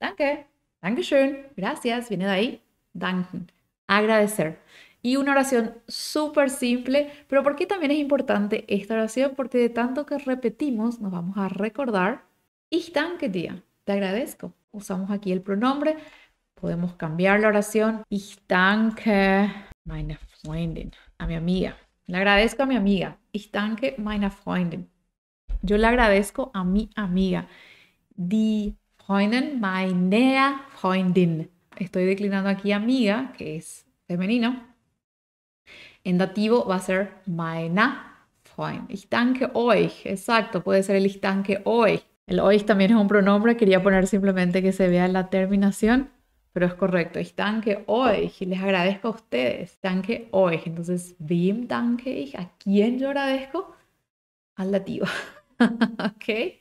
Danke, danke schön, gracias, viene de ahí, danken, agradecer. Y una oración súper simple, pero ¿por qué también es importante esta oración? Porque de tanto que repetimos, nos vamos a recordar, ich danke dir, te agradezco. Usamos aquí el pronombre, podemos cambiar la oración, ich danke meine Freundin, a mi amiga. Le agradezco a mi amiga, ich danke meiner Freundin. Yo le agradezco a mi amiga. Die meine Freundin. Estoy declinando aquí amiga, que es femenino. En dativo va a ser meine Freundin. Ich danke euch. Exacto, puede ser el ich danke euch. El euch también es un pronombre, quería poner simplemente que se vea la terminación, pero es correcto. Ich danke euch. Les agradezco a ustedes. Danke euch. Entonces, wem danke ich? ¿A quién yo agradezco? Al dativo. ¿Ok?